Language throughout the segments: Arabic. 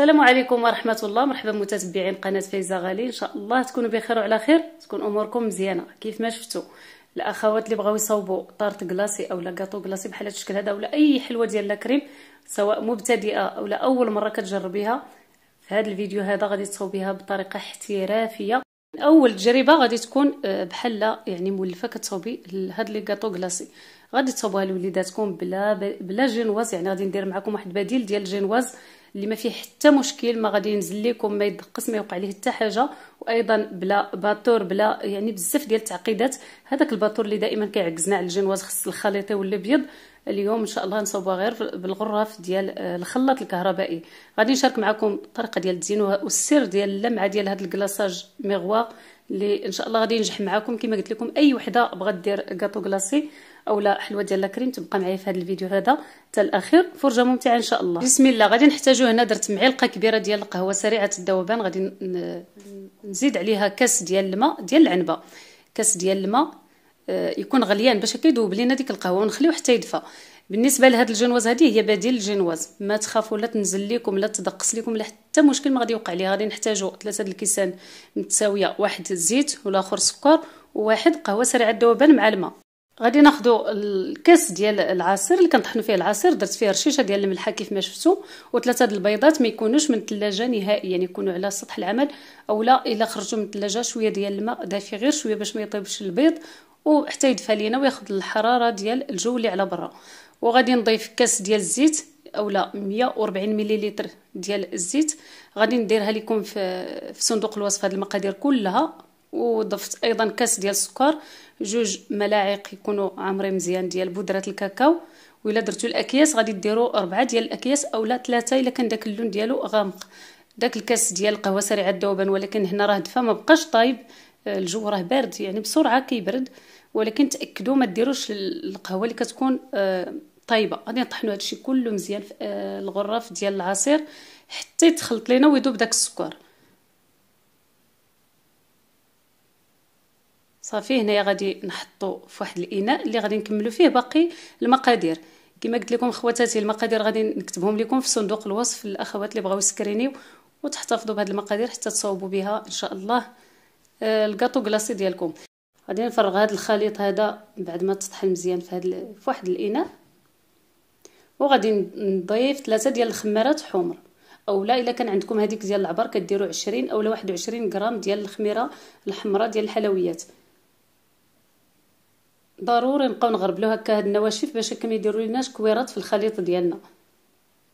السلام عليكم ورحمه الله مرحبا متتبعين قناه فايزه غالي ان شاء الله تكونوا بخير وعلى خير تكون اموركم مزيانه كيف ما شفتوا الاخوات اللي بغاو يصاوبوا طارت كلاصي أو كاطو كلاصي بحال هاد الشكل هذا ولا اي حلوه ديال لاكريم سواء مبتدئه اولا اول مره كتجربيها في هذا الفيديو هذا غادي تصاوبيها بطريقه احترافيه اول تجربه غادي تكون آه، بحال يعني مولفه كتصاوبي هاد لي كاطو كلاصي غادي تصاوبوها لوليداتكم بلا بلا جينواز يعني غادي ندير معكم واحد بديل ديال الجينواز اللي ما فيه حتى مشكل ما غادي ينزل لكم ما يدقص ما يوقع ليه حتى حاجه وايضا بلا باطور بلا يعني بزاف ديال التعقيدات هذاك الباطور اللي دائما كيعكزنا على الجنواز خص الخليط ولا ابيض اليوم ان شاء الله نصوبها غير بالغرف ديال آه، الخلاط الكهربائي غادي نشارك معكم الطريقه ديال الدين والسر ديال اللمعه ديال هذا الكلاصاج ميغوار اللي ان شاء الله غادي ينجح معكم كما قلت لكم اي وحده بغات دير كاطو كلاصي اولا حلوه ديال لاكريم تبقى معايا في هذا الفيديو هذا حتى الاخير فرجه ممتعه ان شاء الله بسم الله غادي نحتاجو هنا درت معلقه كبيره ديال القهوه سريعه الذوبان غادي نزيد عليها كاس ديال الماء ديال العنبه كاس ديال الماء آه، يكون غليان باش كيذوب لينا ديك القهوه ونخليوه حتى يدفى بالنسبه لهاد الجنواز هذه هي بديل الجنواز ما تخافوا لا تنزل لكم لا تدقس لكم لا حتى مشكل ما غادي يوقع ليه غادي نحتاجوا ثلاثه الكيسان متساويه واحد الزيت والاخر سكر وواحد قهوه سريعه الذوبان مع الماء غادي ناخذ الكاس ديال العصير اللي كنطحنوا فيه العصير درت فيه رشيشه ديال الملحه كيف ما شفتوا وثلاثه د البيضات ما يكونوش من الثلاجه نهائيا يعني يكونوا على سطح العمل اولا الا خرجوا من الثلاجه شويه ديال الماء دافي غير شويه باش ما يطيبش البيض وحتى يدفى لينا وياخذ الحراره ديال الجو اللي على برا وغادي نضيف كاس ديال الزيت اولا 140 مليلتر ديال الزيت غادي نديرها لكم في, في صندوق الوصف هذه المقادير كلها وضفت ايضا كاس ديال السكر جوج ملاعق يكونوا عامرين مزيان ديال بودره الكاكاو ولا درتو الاكياس غادي ديروا أربعة ديال الاكياس اولا ثلاثه الا كان داك اللون ديالو غامق داك الكاس ديال القهوه سريع الذوبان ولكن هنا راه دفا ما بقاش طايب آه، الجو راه بارد يعني بسرعه كيبرد ولكن تاكدوا ما ديروش القهوه اللي كتكون آه، طايبه غادي نطحنوا هادشي كله مزيان في آه، الغرف ديال العصير حتى يتخلط لينا ويذوب داك السكر صافي هنايا غادي نحطو فواحد الاناء اللي غادي نكملو فيه باقي المقادير كما قلت لكم خواتاتي المقادير غادي نكتبهم لكم في صندوق الوصف الاخوات اللي بغاو يسكرينيو وتحتفظوا بهاد المقادير حتى تصاوبوا بها ان شاء الله آه، الكاطو كلاصي ديالكم غادي نفرغ هذا الخليط هذا بعد ما تطحن مزيان في هذا في واحد الاناء وغادي نضيف ثلاثة ديال الخميرات حمر اولا الا كان عندكم هذيك ديال العبر كديروا 20 اولا 21 غرام ديال الخميره الحمراء ديال الحلويات ضروري نبقاو نغربلو هكا هاد النواشف باش هكا ميديرو يديروا لناش كويرات في الخليط ديالنا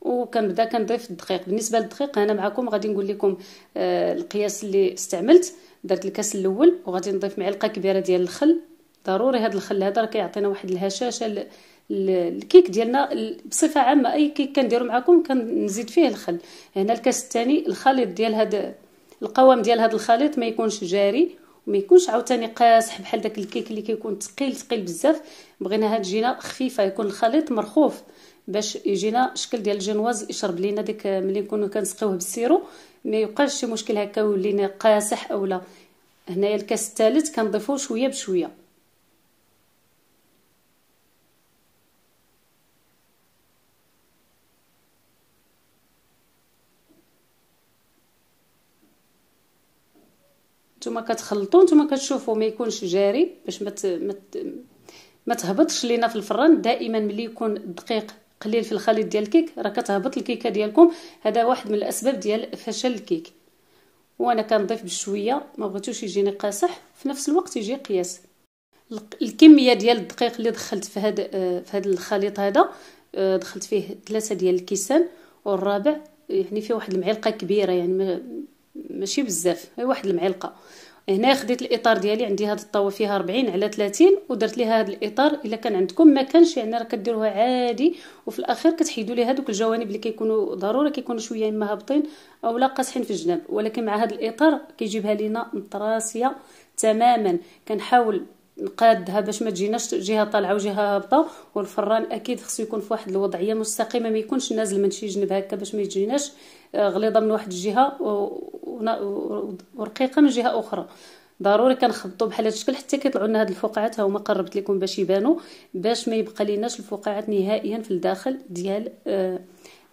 وكنبدا كنضيف الدقيق بالنسبه للدقيق انا معكم غادي نقول لكم آه القياس اللي استعملت درت الكاس الاول وغادي نضيف معلقه كبيره ديال الخل ضروري هاد الخل هذا راه كيعطينا واحد الهشاشه الكيك ديالنا بصفه عامه اي كيك كنديرو معكم كنزيد فيه الخل هنا الكاس الثاني الخليط ديال هاد القوام ديال هاد الخليط ما يكونش جاري ما يكونش عاوتاني قاصح بحال داك الكيك اللي كيكون ثقيل ثقيل بزاف بغيناها تجينا خفيفه يكون الخليط مرخوف باش يجينا شكل ديال الجينواز يشرب لينا ديك ملي نكونو كنسقيوه بالسيرو ما يبقاش شي مشكل هكا يولينا قاصح اولا هنايا الكاس الثالث كنضيفو شويه بشويه نتوما كتخلطوا نتوما كتشوفوا ما يكونش جاري باش ما ما تهبطش لينا في الفران دائما ملي يكون الدقيق قليل في الخليط ديال الكيك راه كتهبط الكيكه ديالكم هذا واحد من الاسباب ديال فشل الكيك وانا كنضيف بشويه ما بغيتوش يجيني قاصح في نفس الوقت يجي قياس الكميه ديال الدقيق اللي دخلت في هذا في هذا الخليط هذا آه، دخلت فيه ثلاثه ديال الكيسان والرابع يعني فيه واحد المعلقه كبيره يعني ماشي بزاف غير واحد المعلقه هنا خديت الاطار ديالي عندي هاد الطاوه فيها 40 على 30 ودرت ليها هاد الاطار الا كان عندكم ما كانش يعني راه كديروها عادي وفي الاخير كتحيدوا ليها دوك الجوانب اللي كيكونوا ضروري كيكونوا شويه اما هابطين اولا قاصحين في الجناب ولكن مع هاد الاطار كيجيبها لينا مطراسيه تماما كنحاول نقادها باش ما تجيناش جهه طالعه وجهه هابطه والفران اكيد خصو يكون في واحد الوضعيه مستقيمه ما يكونش نازل من شي جنب هكا باش ما يجيناش آه، غليظه من واحد الجهه ورقيقه من جهه اخرى ضروري كنخبطوا بحال هذا الشكل حتى كيطلعوا لنا هاد الفقاعات ها هما قربت لكم باش يبانوا باش ما يبقى ليناش الفقاعات نهائيا في الداخل ديال آه،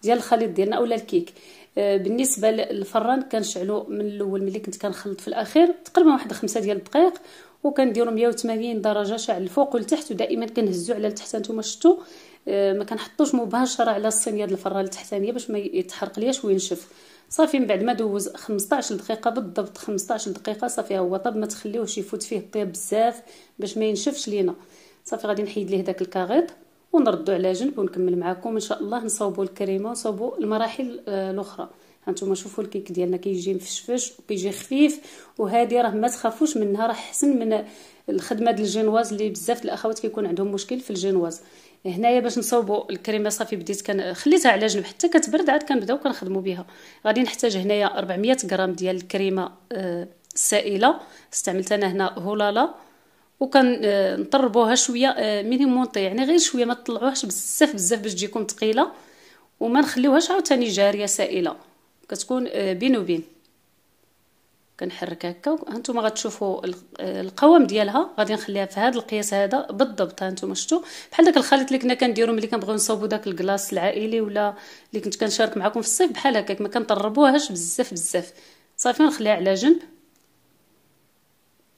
ديال الخليط ديالنا اولا الكيك آه، بالنسبه للفران كنشعلو من الاول ملي كنت كنخلط في الاخير تقريبا واحد خمسة ديال الدقائق وكنديرو 180 درجه شعل الفوق والتحت ودائما كنهزو على التحت نتوما شفتوا آه، ما كنحطوش مباشره على الصينيه الفران التحتانيه باش ما يتحرق لياش وينشف صافي من بعد ما دوز 15 دقيقه بالضبط 15 دقيقه صافي هو طاب ما تخليوهش يفوت فيه الطياب بزاف باش ما ينشفش لينا صافي غادي نحيد ليه داك الكاغيط ونردو على جنب ونكمل معكم ان شاء الله نصاوبو الكريمه ونصاوبو المراحل آه الاخرى هانتوما شوفوا الكيك ديالنا كيجي مفشفش وكيجي خفيف وهذه راه ما تخافوش منها راه حسن من الخدمه ديال الجينواز اللي بزاف الاخوات كيكون عندهم مشكل في الجينواز هنايا باش نصوبوا الكريمه صافي بديت كان خليتها على جنب حتى كتبرد عاد كنبداو كنخدموا بها غادي نحتاج هنايا 400 غرام ديال الكريمه آه، السائله استعملت انا هنا هولالا وكنطربوها شويه مينيمونطي آه، يعني غير شويه ما تطلعوهاش بزاف بزاف باش تجيكم ثقيله وما نخليوهاش عاوتاني جاريه سائله كتكون آه، بين وبين كنحرك هكا هانتوما غتشوفوا آه، القوام ديالها غادي نخليها في هذا القياس هذا بالضبط هانتوما شفتوا بحال داك الخليط اللي كنا كنديرو ملي كنبغيو نصاوبوا داك الكلاص العائلي ولا اللي كنت كنشارك معكم في الصيف بحال هكاك ما كنطربوهاش بزاف بزاف صافي ونخليها على جنب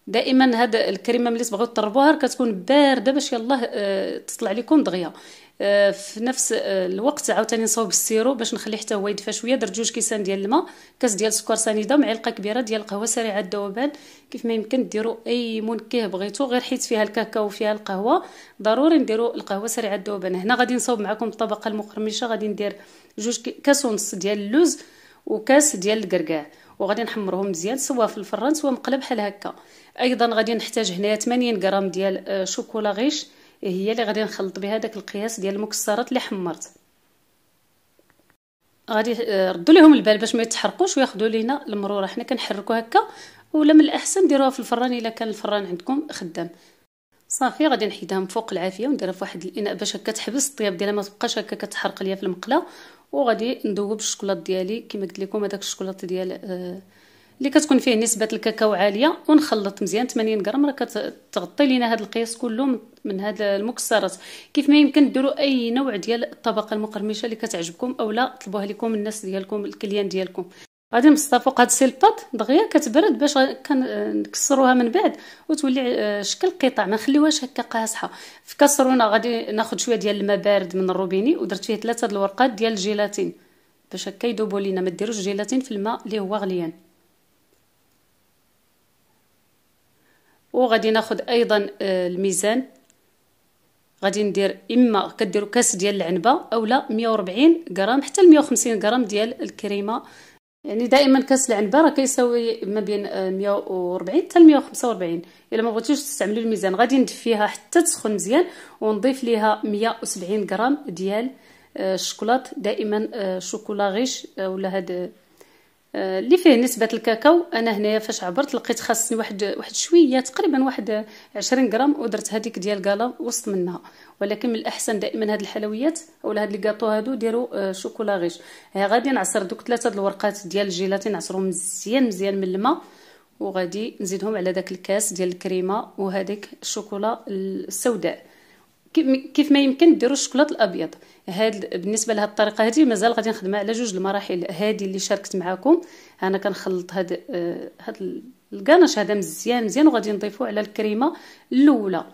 دائما هاد الكريمه ملي تبغيو تطربوها كتكون بارده باش يلاه تطلع لكم دغيا آه، في نفس آه، الوقت عاوتاني نصاوب السيرو باش نخليه حتى هو يدفى شويه درت جوج كيسان ديال الماء كاس ديال السكر سنيده معلقه كبيره ديال القهوه سريعه الذوبان كيف ما يمكن ديروا اي منكه بغيتو غير حيت فيها الكاكاو وفيها القهوه ضروري نديروا القهوه سريعه الذوبان هنا غادي نصاوب معكم الطبقه المقرمشه غادي ندير جوج كاس ونص ديال اللوز وكاس ديال الكركاع وغادي نحمرهم مزيان سواء في الفران سواء مقلب بحال هكا ايضا غادي نحتاج هنايا 80 غرام ديال آه، شوكولا غيش إيه، هي اللي غادي نخلط بها داك القياس ديال المكسرات اللي حمرت غادي آه، ردوا لهم البال باش ما يتحرقوش وياخذوا لينا المروره حنا كنحركو هكا ولا من الاحسن ديروها في الفران الا كان الفران عندكم خدام صافي غادي نحيدها من فوق العافيه ونديرها في واحد الاناء باش هكا تحبس الطياب ديالها ما تبقاش هكا كتحرق ليا في المقله وغادي ندوب الشكلاط ديالي كما قلت لكم هذاك الشكلاط ديال آه اللي كتكون فيه نسبه الكاكاو عاليه ونخلط مزيان 80 غرام راه كتغطي لينا هذا القياس كله من هاد المكسرات كيف ما يمكن ديروا اي نوع ديال الطبقه المقرمشه اللي كتعجبكم اولا طلبوها لكم الناس ديالكم الكليان ديالكم غادي نبسطها فوق هاد السيلباط دغيا كتبرد باش كنكسروها من بعد وتولي آه، شكل قطع ما نخليوهاش هكا قاصحه في كسرونه غادي ناخذ شويه ديال الماء بارد من الروبيني ودرت فيه ثلاثه د الورقات ديال الجيلاتين باش هكا يذوبوا لينا ما ديروش الجيلاتين في الماء اللي هو غليان وغادي ناخد ايضا آه، الميزان غادي ندير اما كديروا كاس ديال العنبه اولا 140 غرام حتى 150 غرام ديال الكريمه يعني دائما كاس العنبه راه كيساوي ما بين 140 آه، حتى 145 الا ما بغيتوش تستعملوا الميزان غادي ندفيها حتى تسخن مزيان ونضيف ليها 170 غرام ديال آه، الشوكولات دائما شوكولا غيش ولا هاد آه، اللي فيه نسبه الكاكاو انا هنايا فاش عبرت لقيت خاصني واحد واحد شويه تقريبا واحد 20 غرام ودرت هذيك ديال كالا وسط منها ولكن من الاحسن دائما هاد الحلويات اولا هاد لي كاطو هادو ديروا آه، شوكولا غيش غادي نعصر دوك ثلاثه الورقات ديال الجيلاتين نعصرهم مزيان مزيان من الماء وغادي نزيدهم على داك الكاس ديال الكريمه وهذيك الشوكولا السوداء كيف ما يمكن ديروا الشوكولاط الابيض هاد بالنسبه لهاد الطريقه هذه مازال غادي نخدمها على جوج المراحل هذه اللي شاركت معكم انا كنخلط هاد هاد الكاناش هذا مزيان مزيان وغادي نضيفه على الكريمه الاولى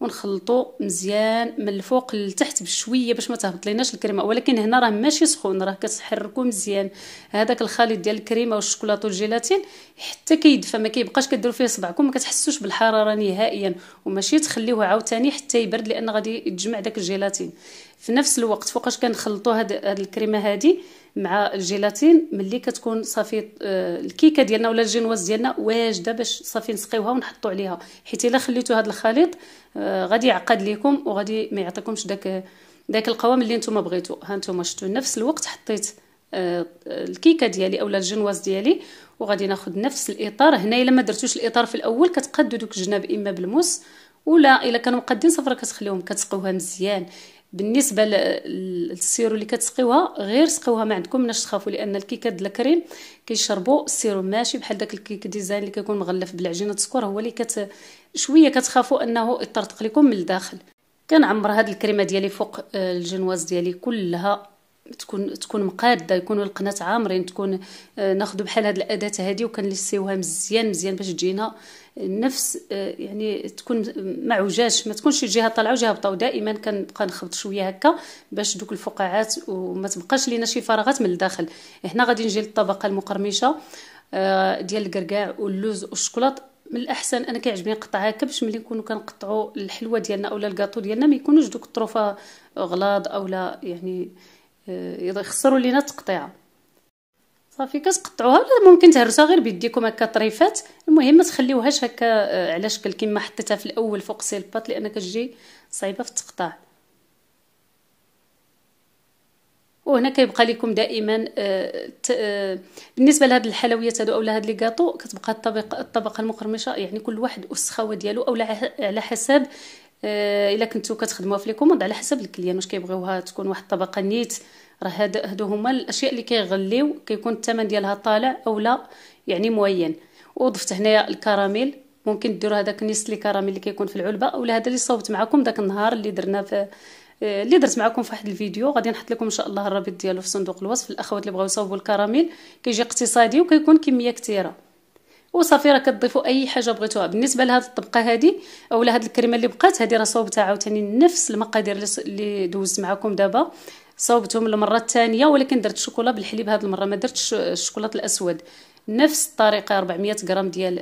ونخلطو مزيان من الفوق لتحت بشويه باش ما تهبطليناش الكريمه ولكن هنا راه ماشي سخون راه كتحركو مزيان هذاك الخليط ديال الكريمه والشوكولاط والجيلاتين حتى كيدفى ما كيبقاش كديروا فيه صبعكم ما كتحسوش بالحراره نهائيا وماشي تخليوه عاوتاني حتى يبرد لان غادي يتجمع داك الجيلاتين في نفس الوقت فوقاش كنخلطوا هاد الكريمه هذه مع الجيلاتين ملي كتكون صافي آه، الكيكه ديالنا ولا الجينواز ديالنا واجده باش صافي نسقيوها ونحطوا عليها حيت الا خليتو هذا الخليط آه، غادي يعقد لكم وغادي ما يعطيكمش داك داك القوام اللي نتوما بغيتو ها نتوما شفتوا نفس الوقت حطيت آه، الكيكه ديالي اولا الجنواز ديالي وغادي ناخذ نفس الاطار هنا الا ما درتوش الاطار في الاول كتقادو دوك الجناب اما بالموس ولا الا كانوا مقادين صفر كتخليهم كتسقوها مزيان بالنسبه للسيرو اللي كتسقيوها غير سقيوها ما عندكم مناش تخافوا لان الكيكات ديال الكريم كيشربوا السيرو ماشي بحال داك الكيك ديزاين اللي كيكون مغلف بالعجينه السكر هو اللي كت شويه كتخافوا انه يطرطق لكم من الداخل كنعمر هاد الكريمه ديالي فوق آه، الجنواز ديالي كلها تكون تكون مقاده يكونوا القنات عامرين تكون آه، ناخذ بحال هاد الاداه هادي وكنلسيوها مزيان مزيان باش تجينا النفس آه، يعني تكون عوجاش ما تكونش جهه طالعه وجهه بطاو دائما كنبقى نخبط شويه هكا باش دوك الفقاعات وما تبقاش لينا شي فراغات من الداخل هنا غادي نجي للطبقه المقرمشه آه، ديال الكركاع واللوز والشكلاط من الاحسن انا كيعجبني نقطع هكا باش ملي نكونوا كنقطعوا الحلوه ديالنا اولا الكاطو ديالنا ما يكونوش دوك الطروفه غلاض اولا يعني آه، يخسروا لينا التقطيعه صافي كتقطعوها ولا ممكن تهرسوها غير بيديكم هكا طريفات المهم ما تخليوهاش هكا آه، على شكل كما حطيتها في الاول فوق سيلبات لان كتجي صعيبه في التقطاع وهنا كيبقى لكم دائما آه آه بالنسبه لهاد الحلويات هادو اولا هاد لي كاطو كتبقى الطبقه الطبقه المقرمشه يعني كل واحد والسخاوه ديالو اولا على حسب آه الا كنتو كتخدموها في لي كوموند على حسب الكليان واش كيبغيوها تكون واحد الطبقه نيت راه هادو هما الاشياء اللي كيغليو كيكون الثمن ديالها طالع او لا يعني معين وضفت هنايا الكراميل ممكن ديروا هذاك نيسلي كراميل اللي كيكون في العلبه اولا هذا اللي صوبت معكم داك النهار اللي درنا في آه، اللي درت معكم في واحد الفيديو غادي نحط لكم ان شاء الله الرابط ديالو في صندوق الوصف الاخوات اللي بغاو يصاوبوا الكراميل كيجي اقتصادي وكيكون كميه كثيره وصافي راه كتضيفوا اي حاجه بغيتوها بالنسبه لهاد الطبقه هادي اولا هاد الكريمه اللي بقات هادي راه صوبتها عاوتاني نفس المقادير اللي دوزت معكم دابا صوبتهم المره الثانيه ولكن درت الشوكولا بالحليب هذه المره ما درتش الشوكولاط الاسود نفس الطريقه 400 غرام ديال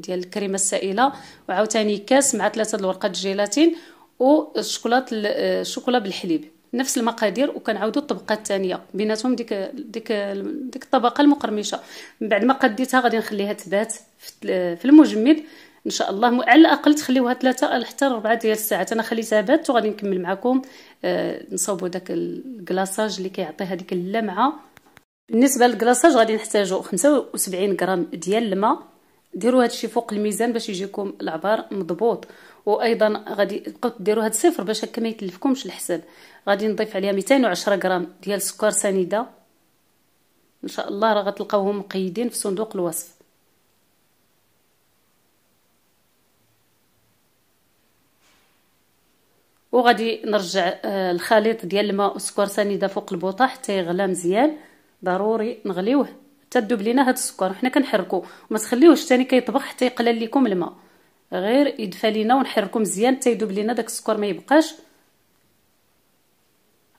ديال الكريمه السائله وعاوتاني كاس مع ثلاثه الورقات جيلاتين والشوكولاط الشوكولا بالحليب نفس المقادير وكنعاودوا الطبقه الثانيه بيناتهم ديك ديك ديك الطبقه المقرمشه من بعد ما قديتها غادي نخليها تبات في المجمد ان شاء الله على الاقل تخليوها ثلاثه حتى ربعة ديال الساعات انا خليتها بات وغادي نكمل معكم آه، نصاوبوا داك الكلاصاج اللي كيعطي هذيك اللمعه بالنسبه للكلاصاج غادي نحتاجو 75 غرام ديال الماء ديروا هادشي فوق الميزان باش يجيكم العبار مضبوط وايضا غادي تبقاو ديروا هاد الصفر باش هكا ما يتلفكمش الحساب غادي نضيف عليها 210 غرام ديال سكر سنيده ان شاء الله راه غتلقاوهم مقيدين في صندوق الوصف وغادي نرجع الخليط آه، ديال الماء والسكر سنيده فوق البوطه حتى يغلى مزيان ضروري نغليوه حتى تذوب لينا هاد السكر وحنا كنحركو وما تخليوهش ثاني كيطبخ حتى يقلل لكم الماء غير يدفى لينا ونحركو مزيان حتى يذوب لينا داك السكر ما يبقاش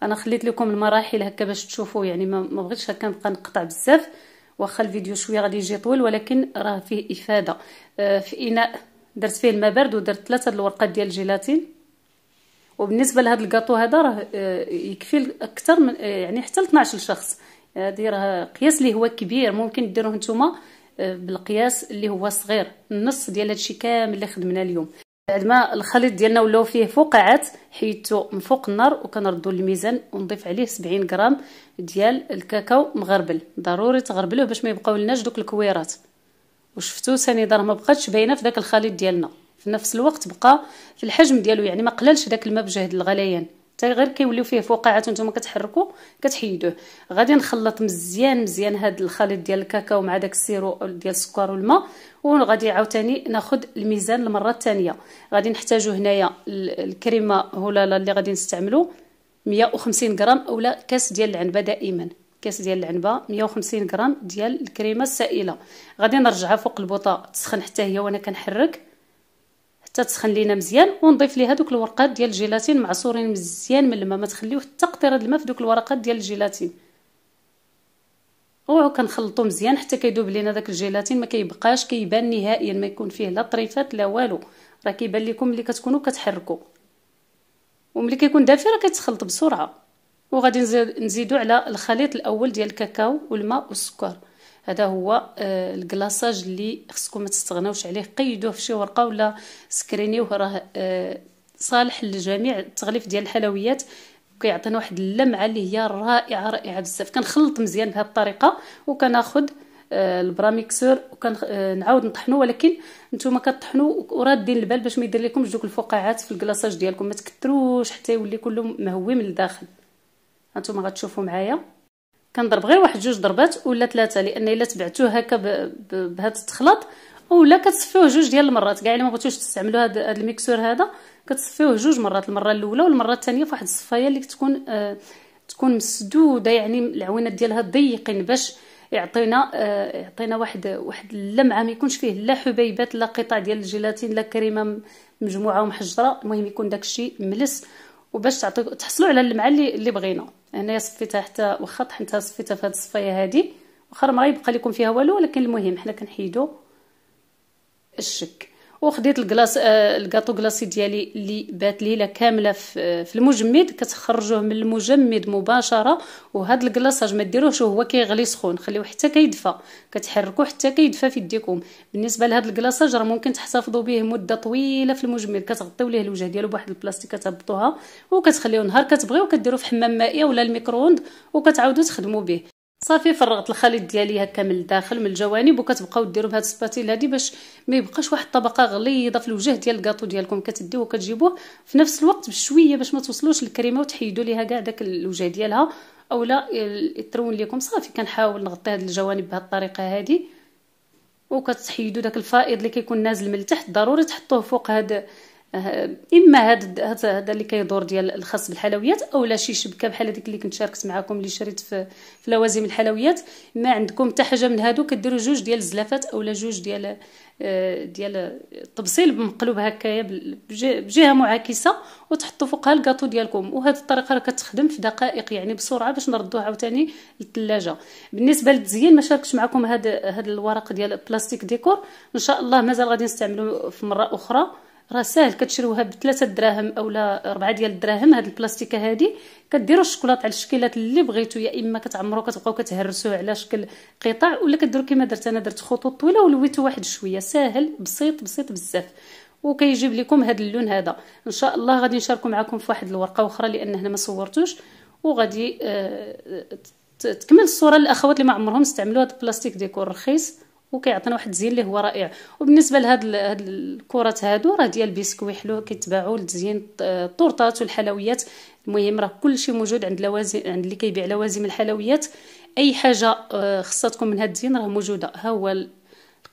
انا خليت لكم المراحل هكا باش تشوفوا يعني ما بغيتش هكا نبقى نقطع بزاف واخا الفيديو شويه غادي يجي طويل ولكن راه فيه افاده آه، في اناء درت فيه الماء بارد ودرت ثلاثه الورقات ديال الجيلاتين وبالنسبه لهذا الكاطو هذا راه آه، يكفي اكثر من آه، يعني حتى ل 12 شخص هذه راه قياس اللي هو كبير ممكن ديروه نتوما آه، بالقياس اللي هو صغير النص ديال هادشي كامل اللي خدمنا اليوم بعد ما الخليط ديالنا ولاو فيه فقاعات حيدتو من فوق النار وكنردو الميزان ونضيف عليه 70 غرام ديال الكاكاو مغربل ضروري تغربلوه باش ما يبقاو لناش دوك الكويرات وشفتو ثاني دار ما بقاتش باينه في داك الخليط ديالنا في نفس الوقت بقى في الحجم ديالو يعني ما قللش داك الماء بجهد الغليان حتى غير كيوليو فيه فقاعات وانتم كتحركوا كتحيدوه غادي نخلط مزيان مزيان هاد الخليط ديال الكاكاو مع داك السيرو ديال السكر والماء وغادي عاوتاني ناخذ الميزان المره الثانيه غادي نحتاجو هنايا الكريمه هولالا اللي غادي نستعملو 150 غرام اولا كاس ديال العنبه دائما كاس ديال العنبه 150 غرام ديال الكريمه السائله غادي نرجعها فوق البوطه تسخن حتى هي وانا كنحرك حتى تسخن لينا مزيان ونضيف ليه هذوك الورقات ديال الجيلاتين معصورين مزيان من الماء ما تخليوه حتى قطره الماء في دوك الورقات ديال الجيلاتين اوعوا كنخلطو مزيان حتى كيذوب لينا داك الجيلاتين ما كيبقاش كيبان نهائيا ما يكون فيه لا طريفات لا والو راه كيبان لكم ملي كتكونوا كتحركوا وملي كيكون دافي راه كيتخلط بسرعه وغادي نزيدو على الخليط الاول ديال الكاكاو والماء والسكر هذا هو آه، الكلاصاج اللي خصكم ما تستغناوش عليه قيدوه في شي ورقه ولا سكرينيوه راه آه، صالح لجميع التغليف ديال الحلويات كيعطينا واحد اللمعه اللي هي رائعه رائعه بزاف كنخلط مزيان بهذه الطريقه وكناخذ آه، البراميكسور وكنعاود نطحنو ولكن نتوما كطحنو ورادين البال باش ما يدير لكمش دوك الفقاعات في الكلاصاج ديالكم ما تكثروش حتى يولي كله مهوي من الداخل هانتوما غتشوفوا معايا كنضرب غير واحد جوج ضربات ولا ثلاثه لان الا تبعتوه هكا بهاد التخلط ولا كتصفيوه جوج ديال المرات كاع الا ما بغيتوش تستعملوا هذا هاد الميكسور هذا كتصفيوه جوج مرات المره الاولى والمره الثانيه فواحد الصفايه اللي تكون آه تكون مسدوده يعني العوينات ديالها ضيقين باش يعطينا آه يعطينا واحد واحد اللمعه ما يكونش فيه لا حبيبات لا قطع ديال الجيلاتين لا كريمه مجموعه ومحجره المهم يكون داكشي ملس وباش تعطيو تحصلوا على اللمعه اللي اللي بغينا هنايا صفيتها حتى واخا طحنتها صفيتها في هاد الصفايه هادي واخا ما غيبقى لكم فيها والو ولكن المهم حنا كنحيدو الشك وخديت الكلاص آه، الكاطو كلاصي ديالي اللي بات ليله كامله في المجمد كتخرجوه من المجمد مباشره وهذا الكلاصاج ما ديروهش وهو كيغلي سخون خليوه حتى كيدفى كتحركوه حتى كيدفى في يديكم بالنسبه لهذا الكلاصاج راه ممكن تحتفظوا به مده طويله في المجمد كتغطيو ليه الوجه ديالو بواحد البلاستيك كتهبطوها وكتخليوه نهار كتبغيو كديروه في حمام مائيه ولا الميكرووند وكتعاودوا تخدموا به صافي فرغت الخليط ديالي هكا من الداخل من الجوانب وكتبقاو ديروا بهاد السباتيل هادي باش ما يبقاش واحد الطبقه غليظه في الوجه ديال الكاطو ديالكم كتديوه وكتجيبوه في نفس الوقت بشويه باش ما توصلوش الكريمه وتحيدوا ليها كاع داك الوجه ديالها اولا الترون ليكم صافي كنحاول نغطي هاد الجوانب بهاد الطريقه هادي وكتحيدوا داك الفائض اللي كيكون نازل من التحت ضروري تحطوه فوق هاد آه، اما هاد هذا اللي كيدور ديال الخاص بالحلويات او لا شي شبكه بحال هذيك اللي كنت شاركت معكم اللي شريت في, في لوازم الحلويات ما عندكم حتى حاجه من هادو كديروا جوج ديال الزلافات اولا جوج ديال آه، ديال الطبسيل مقلوب هكايا بجهه معاكسه وتحطوا فوقها الكاطو ديالكم وهذه الطريقه راه كتخدم في دقائق يعني بسرعه باش نردوه عاوتاني للثلاجه بالنسبه للتزيين ما شاركتش معكم هذا هذا الورق ديال بلاستيك ديكور ان شاء الله مازال غادي نستعملوه في مره اخرى راه ساهل كتشروها بثلاثة دراهم اولا ربعة ديال الدراهم هاد البلاستيكه هادي كديروا الشكلاط على الشكيلات اللي بغيتو يا اما كتعمروا كتبقاو كتهرسوه على شكل قطع ولا كديروا كما درت انا درت خطوط طويله ولويتو واحد شويه ساهل بسيط بسيط بزاف وكيجيب لكم هاد اللون هذا ان شاء الله غادي نشاركو معكم في واحد الورقه اخرى لان هنا ما صورتوش وغادي آه، تكمل الصوره للاخوات اللي ما عمرهم استعملوا هاد البلاستيك ديكور رخيص وكيعطينا واحد الزين اللي هو رائع وبالنسبه لهاد هاد الكرات هادو راه ديال بيسكوي حلو كيتباعوا لتزيين الطورطات والحلويات المهم راه كلشي موجود عند لوازم عند اللي كيبيع لوازم الحلويات اي حاجه آه، خصاتكم من هاد الزين راه موجوده ها هو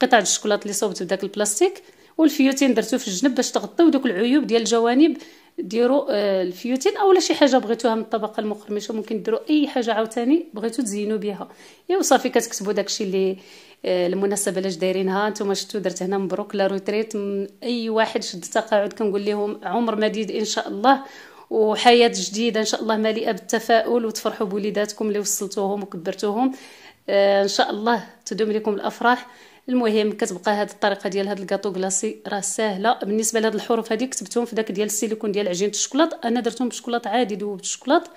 قطع الشوكولاط اللي صوبت بداك البلاستيك والفيوتين درتو في الجنب باش تغطيو دوك العيوب ديال الجوانب ديروا آه، الفيوتين اولا شي حاجه بغيتوها من الطبقه المقرمشه ممكن ديروا اي حاجه عاوتاني بغيتو تزينوا بها اي صافي كتكتبوا داكشي اللي آه، المناسبه علاش دايرينها نتوما شفتوا درت هنا مبروك لا روتريت اي واحد شد التقاعد كنقول لهم عمر مديد ان شاء الله وحياه جديده ان شاء الله مليئه بالتفاؤل وتفرحوا بوليداتكم اللي وصلتوهم وكبرتوهم آه، ان شاء الله تدوم لكم الافراح المهم كتبقى هاد الطريقه ديال هاد الكاطو كلاصي راه ساهله بالنسبه لهاد الحروف هادي كتبتهم في داك ديال السيليكون ديال عجينه الشكلاط انا درتهم بشكلاط عادي دوبت الشكلاط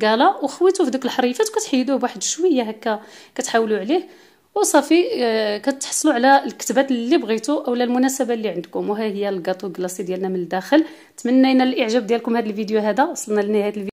كالا وخويتو في داك الحريفات وكتحيدوه بواحد شويه هكا كتحاولوا عليه وصافي آه، كتحصلوا على الكتبات اللي بغيتو اولا المناسبه اللي عندكم وها هي الكاطو كلاصي ديالنا من الداخل تمنينا الاعجاب ديالكم هاد الفيديو هذا وصلنا لنهايه الفيديو